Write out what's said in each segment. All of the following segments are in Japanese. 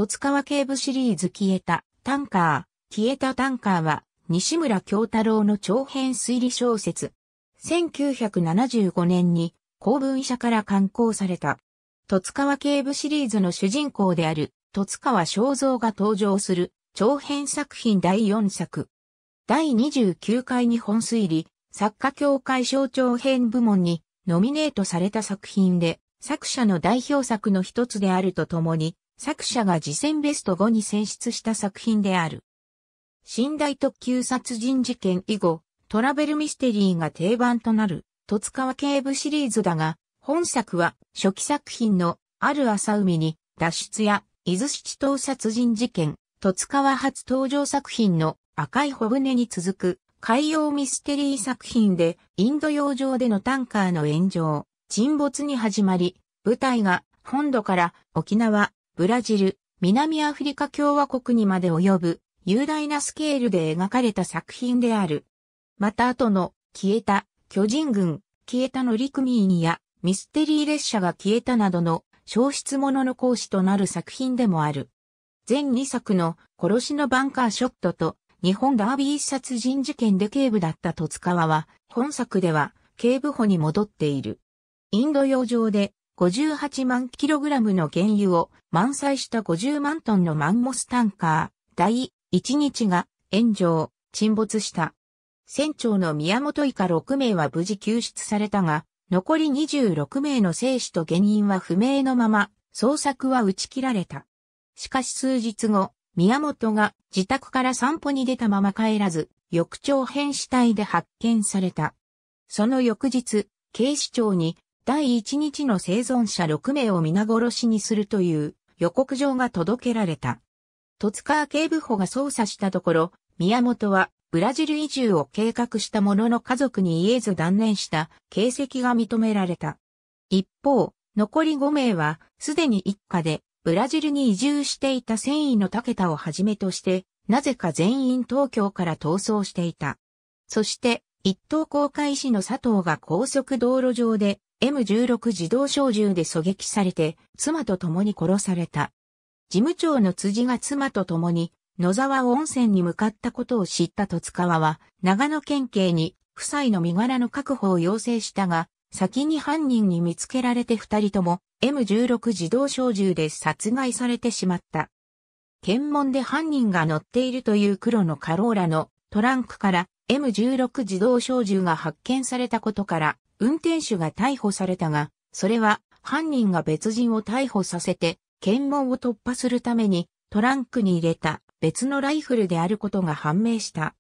十津川警部シリーズ消えた、タンカー、消えたタンカーは、西村京太郎の長編推理小説。1975年に、公文社から刊行された。十津川警部シリーズの主人公である、十津川正蔵が登場する、長編作品第4作。第29回日本推理、作家協会省長編部門に、ノミネートされた作品で、作者の代表作の一つであるとともに、作者が次戦ベスト5に選出した作品である。寝台特急殺人事件以後、トラベルミステリーが定番となる、戸塚川警部シリーズだが、本作は初期作品のある朝海に脱出や伊豆七島殺人事件、戸塚川初登場作品の赤い小舟に続く海洋ミステリー作品でインド洋上でのタンカーの炎上、沈没に始まり、舞台が本土から沖縄、ブラジル、南アフリカ共和国にまで及ぶ雄大なスケールで描かれた作品である。また後の消えた巨人軍、消えた乗組員やミステリー列車が消えたなどの消失者の講師となる作品でもある。全2作の殺しのバンカーショットと日本ダービー殺人事件で警部だった戸塚は本作では警部補に戻っている。インド洋上で58万キログラムの原油を満載した50万トンのマンモスタンカー、第1日が炎上、沈没した。船長の宮本以下6名は無事救出されたが、残り26名の生死と原因は不明のまま、捜索は打ち切られた。しかし数日後、宮本が自宅から散歩に出たまま帰らず、翌朝変死体で発見された。その翌日、警視庁に第1日の生存者6名を皆殺しにするという予告状が届けられた。戸塚警部補が捜査したところ、宮本はブラジル移住を計画したものの家族に言えず断念した形跡が認められた。一方、残り5名はすでに一家でブラジルに移住していた繊維の竹田をはじめとして、なぜか全員東京から逃走していた。そして、一等公開士の佐藤が高速道路上で M16 自動小銃で狙撃されて、妻と共に殺された。事務長の辻が妻と共に、野沢温泉に向かったことを知った戸塚は、長野県警に、夫妻の身柄の確保を要請したが、先に犯人に見つけられて二人とも M16 自動小銃で殺害されてしまった。検問で犯人が乗っているという黒のカローラのトランクから M16 自動小銃が発見されたことから運転手が逮捕されたが、それは犯人が別人を逮捕させて、検問を突破するためにトランクに入れた別のライフルであることが判明した。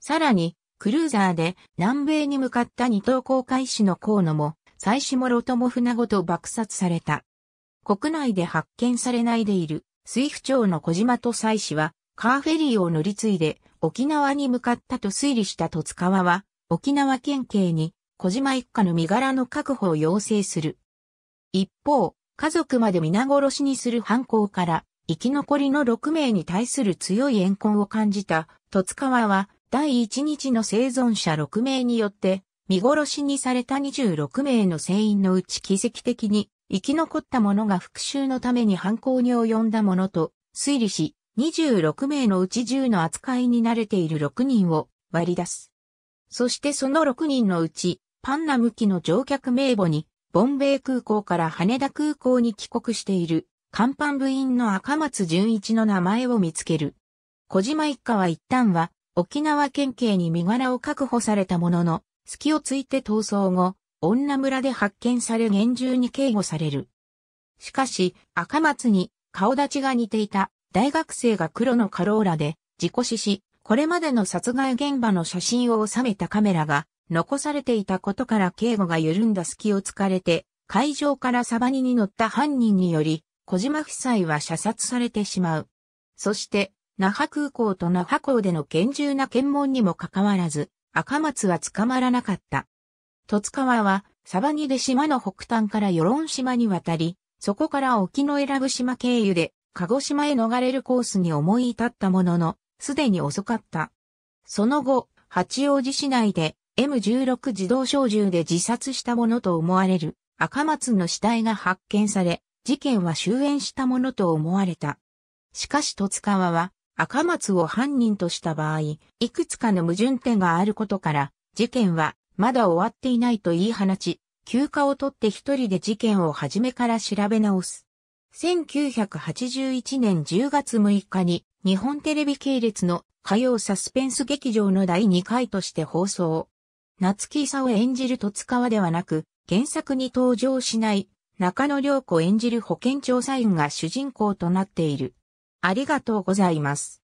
さらに、クルーザーで南米に向かった二等航海士の河野も、妻子トモ船ごと爆殺された。国内で発見されないでいる、水府町の小島と妻子は、カーフェリーを乗り継いで沖縄に向かったと推理した戸塚は、沖縄県警に小島一家の身柄の確保を要請する。一方、家族まで皆殺しにする犯行から、生き残りの6名に対する強い怨恨を感じた、戸塚は、第1日の生存者6名によって、見殺しにされた26名の船員のうち奇跡的に、生き残った者が復讐のために犯行に及んだものと推理し、26名のうち10の扱いに慣れている6人を割り出す。そしてその6人のうちパンナム機の乗客名簿に、ボンベイ空港から羽田空港に帰国している、甲板部員の赤松純一の名前を見つける。小島一家は一旦は、沖縄県警に身柄を確保されたものの、隙をついて逃走後、女村で発見され厳重に警護される。しかし、赤松に顔立ちが似ていた大学生が黒のカローラで事故死し、これまでの殺害現場の写真を収めたカメラが残されていたことから警護が緩んだ隙を突かれて、会場からサバニに乗った犯人により、小島夫妻は射殺されてしまう。そして、那覇空港と那覇港での厳重な検問にもかかわらず、赤松は捕まらなかった。戸塚は、サバニで島の北端から与論島に渡り、そこから沖の選ぶ島経由で、鹿児島へ逃れるコースに思い至ったものの、すでに遅かった。その後、八王子市内で M16 自動小銃で自殺したものと思われる赤松の死体が発見され、事件は終焉したものと思われた。しかし戸塚は赤松を犯人とした場合、いくつかの矛盾点があることから、事件はまだ終わっていないと言い放ち、休暇を取って一人で事件を初めから調べ直す。1981年10月6日に日本テレビ系列の火曜サスペンス劇場の第2回として放送。夏木を演じる戸津川ではなく、原作に登場しない中野良子演じる保健調査員が主人公となっている。ありがとうございます。